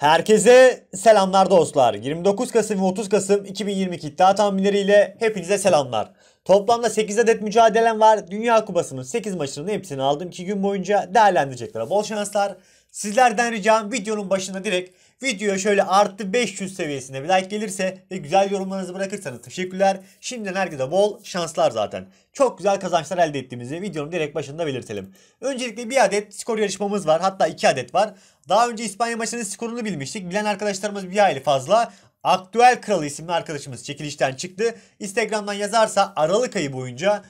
Herkese selamlar dostlar. 29 Kasım ve 30 Kasım 2022 iddia tahminleriyle hepinize selamlar. Toplamda 8 adet mücadelem var. Dünya Kupası'nın 8 maçının hepsini aldım. 2 gün boyunca değerlendirecekler. Bol şanslar. Sizlerden ricam videonun başında direkt Video şöyle artı 500 seviyesinde bir like gelirse ve güzel yorumlarınızı bırakırsanız teşekkürler. Şimdiden herkese bol şanslar zaten. Çok güzel kazançlar elde ettiğimizi videonun direkt başında belirtelim. Öncelikle bir adet skor yarışmamız var. Hatta iki adet var. Daha önce İspanya maçının skorunu bilmiştik. Bilen arkadaşlarımız bir aile fazla. Aktüel Kralı isimli arkadaşımız çekilişten çıktı. Instagram'dan yazarsa Aralık ayı boyunca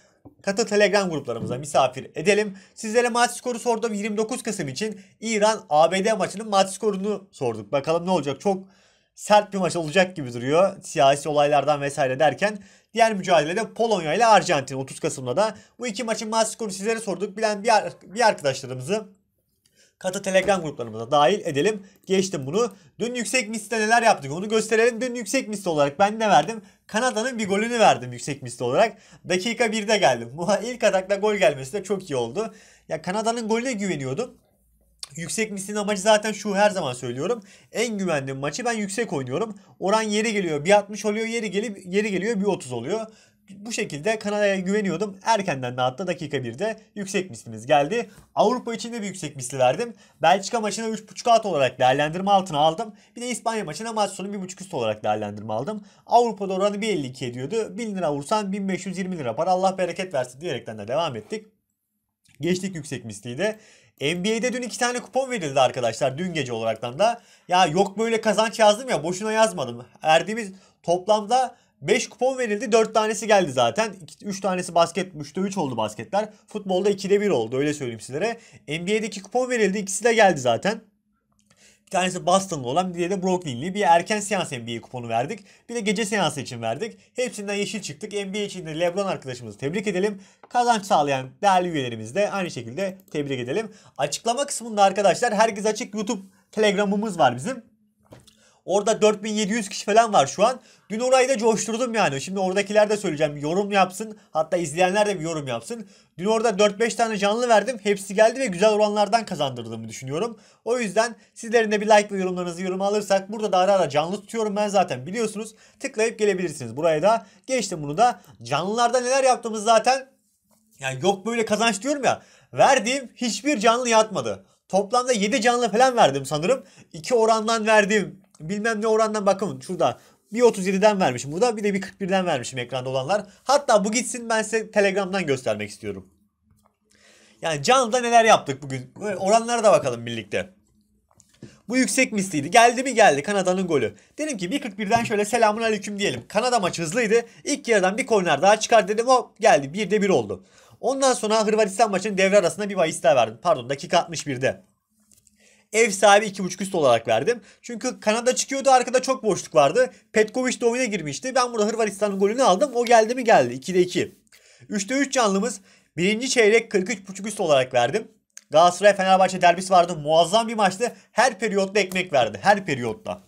Katı Telegram gruplarımıza misafir edelim. Sizlere maç skoru sordum. 29 Kasım için İran-ABD maçının maç skorunu sorduk. Bakalım ne olacak? Çok sert bir maç olacak gibi duruyor. Siyasi olaylardan vesaire derken. Diğer mücadelede Polonya ile Arjantin 30 Kasım'da da. Bu iki maçın maç skoru sizlere sorduk. Bilen bir, bir arkadaşlarımızı katı telegram gruplarımıza dahil edelim. Geçtim bunu. Dün yüksek misle neler yaptık onu gösterelim. Dün yüksek misli olarak ben ne verdim? Kanada'nın bir golünü verdim yüksek misli olarak. Dakika 1'de geldim. Bu ilk atakla gol gelmesi de çok iyi oldu. Ya Kanada'nın golüne güveniyordum. Yüksek mislin amacı zaten şu her zaman söylüyorum. En güvendiğim maçı ben yüksek oynuyorum. Oran yeri geliyor bir 1.60 oluyor yeri gelip yeri geliyor bir 1.30 oluyor bu şekilde Kanada'ya güveniyordum. Erkenden de hatta dakika 1'de yüksek mislimiz geldi. Avrupa için de bir yüksek misli verdim. Belçika maçına 3.5 at olarak değerlendirme altına aldım. Bir de İspanya maçına maç sonu 1.5 üst olarak değerlendirme aldım. Avrupa'da oranı 1.52 ediyordu. 1000 lira vursan 1520 lira para Allah bereket versin diyerekten de devam ettik. Geçtik yüksek misliği de. NBA'de dün iki tane kupon verildi arkadaşlar dün gece olaraktan da. Ya yok böyle kazanç yazdım ya boşuna yazmadım. Erdiğimiz toplamda 5 kupon verildi. 4 tanesi geldi zaten. 3 tanesi basket, 3'te 3 oldu basketler. Futbolda 2'de 1 oldu öyle söyleyeyim sizlere. NBA'deki kupon verildi. ikisi de geldi zaten. Bir tanesi Boston'lı olan, diğeri de Brooklyn'li. Bir erken seans NBA kuponu verdik. Bir de gece seansı için verdik. Hepsinden yeşil çıktık. NBA için de LeBron arkadaşımızı tebrik edelim. Kazanç sağlayan değerli üyelerimizi de aynı şekilde tebrik edelim. Açıklama kısmında arkadaşlar herkes açık YouTube Telegram'ımız var bizim. Orada 4700 kişi falan var şu an. Dün orayı da coşturdum yani. Şimdi oradakiler de söyleyeceğim. Yorum yapsın. Hatta izleyenler de bir yorum yapsın. Dün orada 4-5 tane canlı verdim. Hepsi geldi ve güzel oranlardan kazandırdığımı düşünüyorum. O yüzden sizlerin de bir like ve yorumlarınızı yorum alırsak burada da ara ara canlı tutuyorum ben zaten biliyorsunuz. Tıklayıp gelebilirsiniz buraya da. Geçtim bunu da. Canlılarda neler yaptığımız zaten yani yok böyle kazanç diyorum ya. Verdiğim hiçbir canlı yatmadı. Toplamda 7 canlı falan verdim sanırım. 2 orandan verdim bilmem ne orandan bakın şurada. Bir 37'den vermişim burada bir de bir 41'den vermişim ekranda olanlar. Hatta bu gitsin ben size Telegram'dan göstermek istiyorum. Yani canlıda neler yaptık bugün. Oranlara da bakalım birlikte. Bu yüksek misliydi. Geldi mi geldi Kanada'nın golü. Dedim ki 1.41'den şöyle selamun aleyküm diyelim. Kanada maçı hızlıydı. İlk yarıdan bir korner daha çıkar dedim o geldi. 1'de 1 oldu. Ondan sonra Hırvatistan maçının devre arasında bir bahis daha verdim. Pardon dakika 61'de ev sahibi 2.5 üst olarak verdim. Çünkü Kanada çıkıyordu arkada çok boşluk vardı. Petkovic de oyuna girmişti. Ben burada Hırvatistan golünü aldım. O geldi mi geldi. 2'de 2. 3'te 3 canlımız birinci çeyrek 43.5 üst olarak verdim. Galatasaray Fenerbahçe derbisi vardı. Muazzam bir maçtı. Her periyotta ekmek verdi. Her periyotta.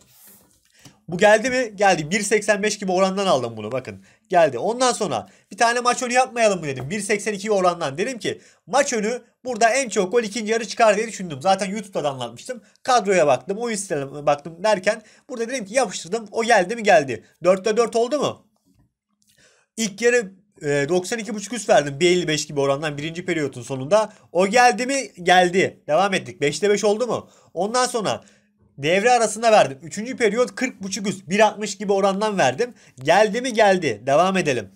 Bu geldi mi? Geldi. 1.85 gibi orandan aldım bunu bakın. Geldi. Ondan sonra bir tane maç önü yapmayalım mı dedim. 1.82 orandan. Dedim ki maç önü burada en çok gol ikinci yarı çıkar diye düşündüm. Zaten YouTube'da da anlatmıştım. Kadroya baktım. Oyun sistemine baktım derken burada dedim ki yapıştırdım. O geldi mi geldi. 4'te 4 oldu mu? İlk yarı 92.5 e, üst verdim 1.55 gibi orandan birinci periyotun sonunda. O geldi mi? Geldi. Devam ettik. 5'te 5 oldu mu? Ondan sonra devre arasında verdim. Üçüncü periyot 40.5 üst 1.60 gibi orandan verdim. Geldi mi geldi. Devam edelim.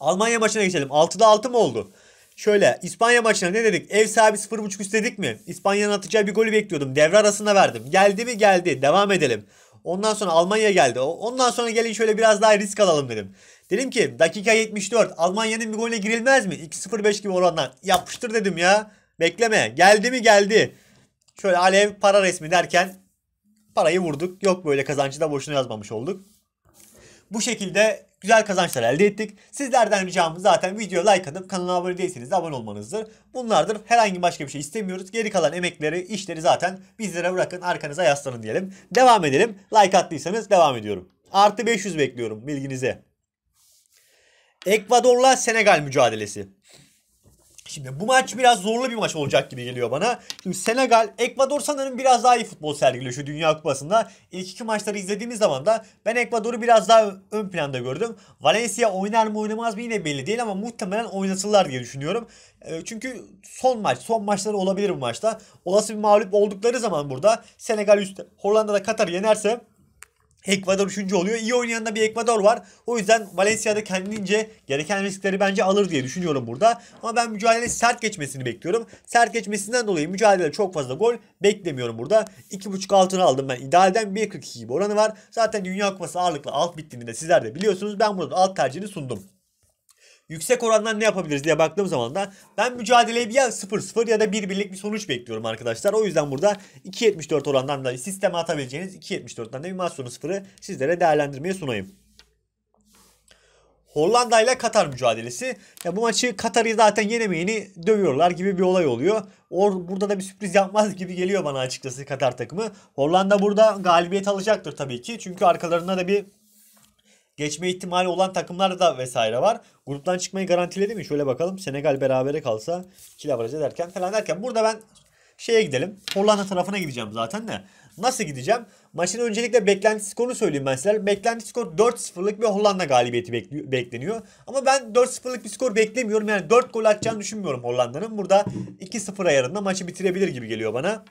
Almanya maçına geçelim. 6'da 6 mı oldu? Şöyle İspanya maçına ne dedik? Ev sahibi 0.5 üst dedik mi? İspanya'nın atacağı bir golü bekliyordum. Devre arasında verdim. Geldi mi geldi. Devam edelim. Ondan sonra Almanya geldi. Ondan sonra gelin şöyle biraz daha risk alalım dedim. Dedim ki dakika 74 Almanya'nın bir golüne girilmez mi? 205 gibi orandan. Yapıştır dedim ya. Bekleme. Geldi mi geldi. Şöyle alev para resmi derken parayı vurduk. Yok böyle kazancı da boşuna yazmamış olduk. Bu şekilde güzel kazançlar elde ettik. Sizlerden ricamız zaten video like atıp kanala abone değilseniz de abone olmanızdır. Bunlardır. Herhangi başka bir şey istemiyoruz. Geri kalan emekleri, işleri zaten bizlere bırakın arkanıza yaslanın diyelim. Devam edelim. Like attıysanız devam ediyorum. Artı 500 bekliyorum bilginize. Ekvador'la Senegal mücadelesi. Şimdi bu maç biraz zorlu bir maç olacak gibi geliyor bana. Şimdi Senegal, Ekvador sanırım biraz daha iyi futbol sergiliyor şu Dünya Kupası'nda. İlk iki maçları izlediğimiz zaman da ben Ekvador'u biraz daha ön planda gördüm. Valencia oynar mı oynamaz mı yine belli değil ama muhtemelen oynatırlar diye düşünüyorum. Ee, çünkü son maç, son maçları olabilir bu maçta. Olası bir mağlup oldukları zaman burada Senegal üstte Hollanda'da Katar yenerse Ekvador 3. oluyor. İyi oynayan da bir Ekvador var. O yüzden Valencia'da kendince gereken riskleri bence alır diye düşünüyorum burada. Ama ben mücadele sert geçmesini bekliyorum. Sert geçmesinden dolayı mücadele çok fazla gol beklemiyorum burada. 2.5 altını aldım ben. İdealden 1.42 gibi oranı var. Zaten Dünya Kupası ağırlıklı alt bittiğini de sizler de biliyorsunuz. Ben burada alt tercihini sundum yüksek orandan ne yapabiliriz diye baktığım zaman da ben mücadeleyi ya 0-0 ya da 1 birlik bir sonuç bekliyorum arkadaşlar. O yüzden burada 2.74 orandan da sisteme atabileceğiniz 2.74'ten de bir maç sonu 0'ı sizlere değerlendirmeye sunayım. Hollanda ile Katar mücadelesi. Ya bu maçı Katar'ı zaten yenemeyeni dövüyorlar gibi bir olay oluyor. Or burada da bir sürpriz yapmaz gibi geliyor bana açıkçası Katar takımı. Hollanda burada galibiyet alacaktır tabii ki. Çünkü arkalarında da bir geçme ihtimali olan takımlar da vesaire var. Gruptan çıkmayı garantiledi mi? Şöyle bakalım. Senegal berabere kalsa kilavraj ederken falan derken. Burada ben şeye gidelim. Hollanda tarafına gideceğim zaten de. Nasıl gideceğim? Maçın öncelikle beklenti skoru söyleyeyim ben sizlere. Beklenti skor 4-0'lık bir Hollanda galibiyeti bekleniyor. Ama ben 4-0'lık bir skor beklemiyorum. Yani 4 gol atacağını düşünmüyorum Hollanda'nın. Burada 2-0 ayarında maçı bitirebilir gibi geliyor bana.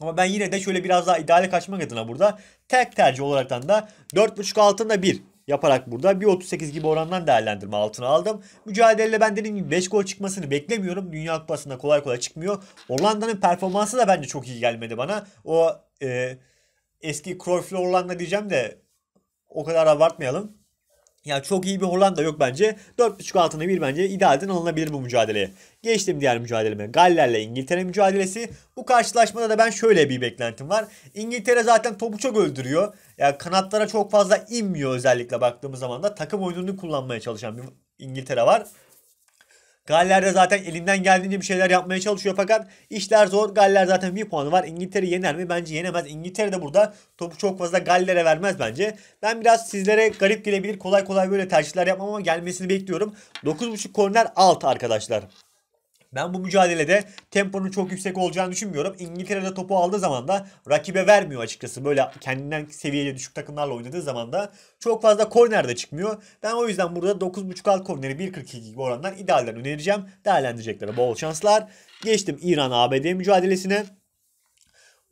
Ama ben yine de şöyle biraz daha ideale kaçmak adına burada tek tercih olaraktan da 4.5 altında 1 yaparak burada 1.38 gibi orandan değerlendirme altına aldım. Mücadeleyle ben dediğim gibi 5 gol çıkmasını beklemiyorum. Dünya Kupası'nda kolay kolay çıkmıyor. Hollanda'nın performansı da bence çok iyi gelmedi bana. O e, eski Cruyff'lu Hollanda diyeceğim de o kadar abartmayalım ya çok iyi bir Hollanda yok bence. 4.5 altında bir bence idealden alınabilir bu mücadeleye. Geçtim diğer mücadeleme. Galler'le İngiltere mücadelesi. Bu karşılaşmada da ben şöyle bir beklentim var. İngiltere zaten topu çok öldürüyor. ya kanatlara çok fazla inmiyor özellikle baktığımız zaman da takım oyununu kullanmaya çalışan bir İngiltere var. Galler de zaten elinden geldiğince bir şeyler yapmaya çalışıyor fakat işler zor. Galler zaten bir puanı var. İngiltere yener mi? Bence yenemez. İngiltere de burada topu çok fazla Galler'e vermez bence. Ben biraz sizlere garip gelebilir. Kolay kolay böyle tercihler yapmam ama gelmesini bekliyorum. 9.5 korner alt arkadaşlar. Ben bu mücadelede temponun çok yüksek olacağını düşünmüyorum. İngiltere'de topu aldığı zaman da rakibe vermiyor açıkçası. Böyle kendinden seviyeli düşük takımlarla oynadığı zaman da çok fazla korner de çıkmıyor. Ben o yüzden burada 9.5 alt korneri 1.42 gibi oranlar idealden önereceğim. Değerlendireceklere bol şanslar. Geçtim İran-ABD mücadelesine.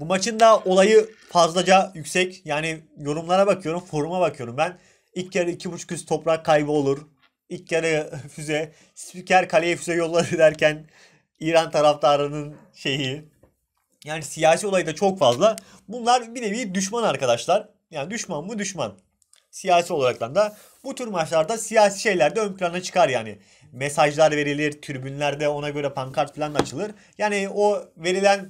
Bu maçın da olayı fazlaca yüksek. Yani yorumlara bakıyorum, foruma bakıyorum ben. İlk yarı 2.5 üst toprak kaybı olur ilk kere füze spiker kaleye füze yolladı derken İran taraftarının şeyi yani siyasi olayı da çok fazla. Bunlar bir nevi düşman arkadaşlar. Yani düşman mı düşman. Siyasi olaraktan da bu tür maçlarda siyasi şeyler de ön plana çıkar yani. Mesajlar verilir, tribünlerde ona göre pankart falan açılır. Yani o verilen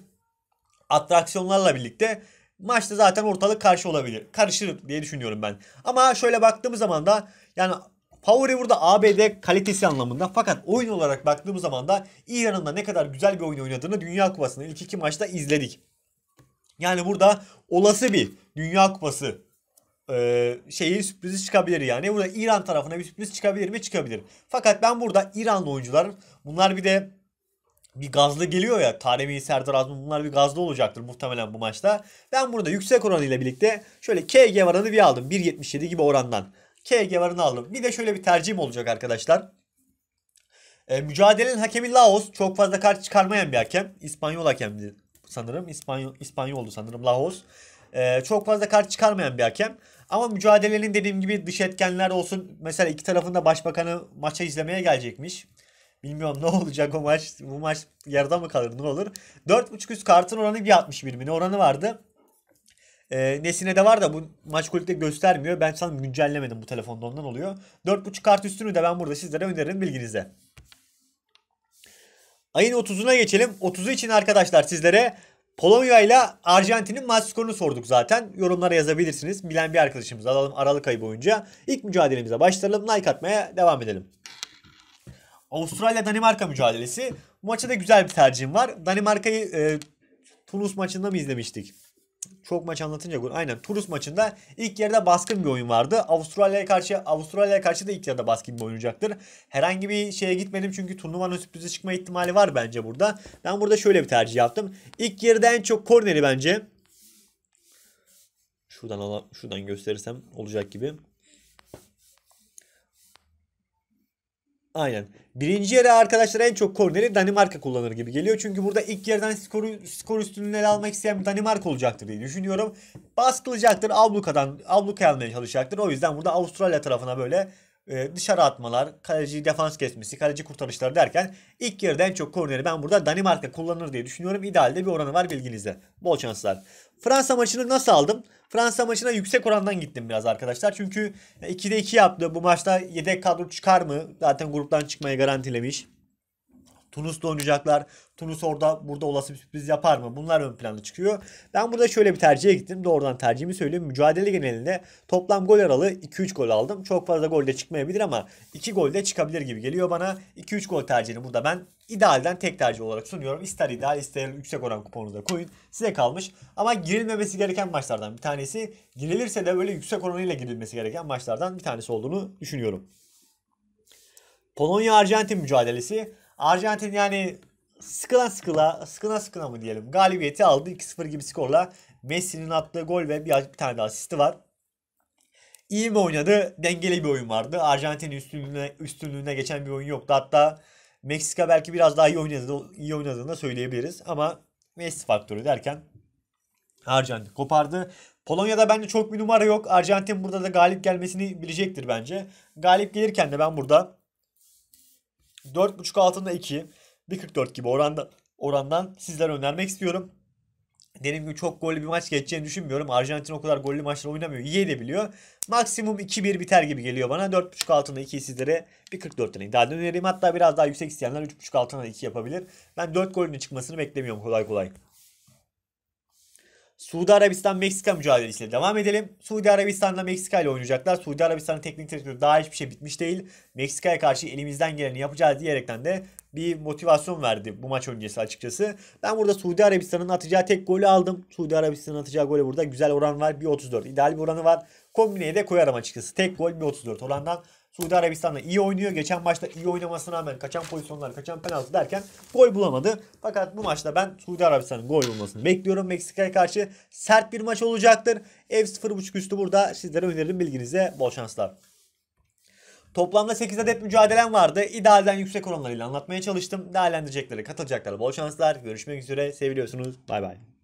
atraksiyonlarla birlikte maçta zaten ortalık karşı olabilir. Karışır diye düşünüyorum ben. Ama şöyle baktığımız zaman da yani Favori burada ABD kalitesi anlamında fakat oyun olarak baktığımız zaman da İran'ın da ne kadar güzel bir oyun oynadığını Dünya Kupası'nın ilk iki maçta izledik. Yani burada olası bir Dünya Kupası e, şeyi sürprizi çıkabilir yani. Burada İran tarafına bir sürpriz çıkabilir mi? Çıkabilir. Fakat ben burada İranlı oyuncuların bunlar bir de bir gazlı geliyor ya. Taremi, Serdar Azmi bunlar bir gazlı olacaktır muhtemelen bu maçta. Ben burada yüksek oranıyla birlikte şöyle KG oranı bir aldım. 1.77 gibi orandan. K varını aldım. Bir de şöyle bir tercihim olacak arkadaşlar. Ee, mücadelenin hakemi Laos. Çok fazla kart çıkarmayan bir hakem. İspanyol hakemdi sanırım. İspanyol, İspanyoldu sanırım Laos. Ee, çok fazla kart çıkarmayan bir hakem. Ama mücadelenin dediğim gibi dış etkenler olsun. Mesela iki tarafında başbakanı maça izlemeye gelecekmiş. Bilmiyorum ne olacak o maç. Bu maç yarıda mı kalır ne olur. 4.5 üst kartın oranı 1.61 mi ne oranı vardı. E, nesine de var da bu maç kulüpte göstermiyor. Ben sanırım güncellemedim bu telefonda ondan oluyor. 4.5 kart üstünü de ben burada sizlere öneririm bilginize. Ayın 30'una geçelim. 30'u için arkadaşlar sizlere Polonya ile Arjantin'in maç skorunu sorduk zaten. Yorumlara yazabilirsiniz. Bilen bir arkadaşımız alalım Aralık ayı boyunca. İlk mücadelemize başlayalım. Like atmaya devam edelim. Avustralya-Danimarka mücadelesi. Bu maça da güzel bir tercihim var. Danimarka'yı e, Tunus maçında mı izlemiştik? çok maç anlatınca gol. Aynen Turus maçında ilk yarıda baskın bir oyun vardı. Avustralya'ya karşı Avustralya'ya karşı da ilk yarıda baskın bir oynayacaktır. Herhangi bir şeye gitmedim çünkü turnuvanın sürprize çıkma ihtimali var bence burada. Ben burada şöyle bir tercih yaptım. İlk yarıda en çok korneri bence. Şuradan ala, şuradan gösterirsem olacak gibi. Aynen. Birinci yere arkadaşlar en çok korneri Danimarka kullanır gibi geliyor. Çünkü burada ilk yerden skoru, skor üstünlüğünü ele almak isteyen Danimarka olacaktır diye düşünüyorum. Baskılacaktır. Abluka'dan, Abluka'ya almaya çalışacaktır. O yüzden burada Avustralya tarafına böyle e, dışarı atmalar, kaleci defans kesmesi, kaleci kurtarışları derken ilk yarıda en çok korneri ben burada Danimarka kullanır diye düşünüyorum. İdealde bir oranı var bilginizde. Bol şanslar. Fransa maçını nasıl aldım? Fransa maçına yüksek orandan gittim biraz arkadaşlar. Çünkü 2'de 2 yaptı. Bu maçta yedek kadro çıkar mı? Zaten gruptan çıkmayı garantilemiş. Tunus'la oynayacaklar. Tunus orada burada olası bir sürpriz yapar mı? Bunlar ön plana çıkıyor. Ben burada şöyle bir tercihe gittim. Doğrudan tercihimi söyleyeyim. Mücadele genelinde toplam gol aralığı 2-3 gol aldım. Çok fazla gol de çıkmayabilir ama 2 gol de çıkabilir gibi geliyor bana. 2-3 gol tercihini burada ben idealden tek tercih olarak sunuyorum. İster ideal ister yüksek oran kuponunu da koyun. Size kalmış. Ama girilmemesi gereken maçlardan bir tanesi. Girilirse de böyle yüksek oranıyla girilmesi gereken maçlardan bir tanesi olduğunu düşünüyorum. Polonya-Arjantin mücadelesi. Arjantin yani sıkıla sıkıla sıkına sıkına mı diyelim galibiyeti aldı 2-0 gibi skorla. Messi'nin attığı gol ve bir, bir tane daha asisti var. İyi mi oynadı? Dengeli bir oyun vardı. Arjantin'in üstünlüğüne, üstünlüğüne geçen bir oyun yoktu. Hatta Meksika belki biraz daha iyi oynadı, iyi oynadığını da söyleyebiliriz. Ama Messi faktörü derken Arjantin kopardı. Polonya'da bence çok bir numara yok. Arjantin burada da galip gelmesini bilecektir bence. Galip gelirken de ben burada 4.5 altında 2. 1.44 gibi oranda, orandan sizlere önermek istiyorum. Dediğim gibi çok gollü bir maç geçeceğini düşünmüyorum. Arjantin o kadar gollü maçlar oynamıyor. İyi edebiliyor. Maksimum 2-1 biter gibi geliyor bana. 4.5 altında 2'yi sizlere 1.44'ten iddia önereyim. Hatta biraz daha yüksek isteyenler 3.5 altında 2 yapabilir. Ben 4 golünün çıkmasını beklemiyorum kolay kolay. Suudi Arabistan Meksika mücadelesiyle devam edelim. Suudi Arabistan'la Meksika ile oynayacaklar. Suudi Arabistan'ın teknik direktörü daha hiçbir şey bitmiş değil. Meksika'ya karşı elimizden geleni yapacağız diyerekten de bir motivasyon verdi bu maç öncesi açıkçası. Ben burada Suudi Arabistan'ın atacağı tek golü aldım. Suudi Arabistan'ın atacağı gole burada güzel oran var. 1.34 ideal bir oranı var. Kombineye de koyarım açıkçası. Tek gol 1.34 orandan Suudi Arabistan'la iyi oynuyor. Geçen maçta iyi oynamasına rağmen kaçan pozisyonlar, kaçan penaltı derken gol bulamadı. Fakat bu maçta ben Suudi Arabistan'ın gol bulmasını bekliyorum. Meksika'ya karşı sert bir maç olacaktır. Ev 0.5 üstü burada. Sizlere öneririm bilginize. Bol şanslar. Toplamda 8 adet mücadelem vardı. İdealden yüksek oranlarıyla anlatmaya çalıştım. Değerlendirecekleri, katılacakları bol şanslar. Görüşmek üzere. Seviliyorsunuz. Bay bay.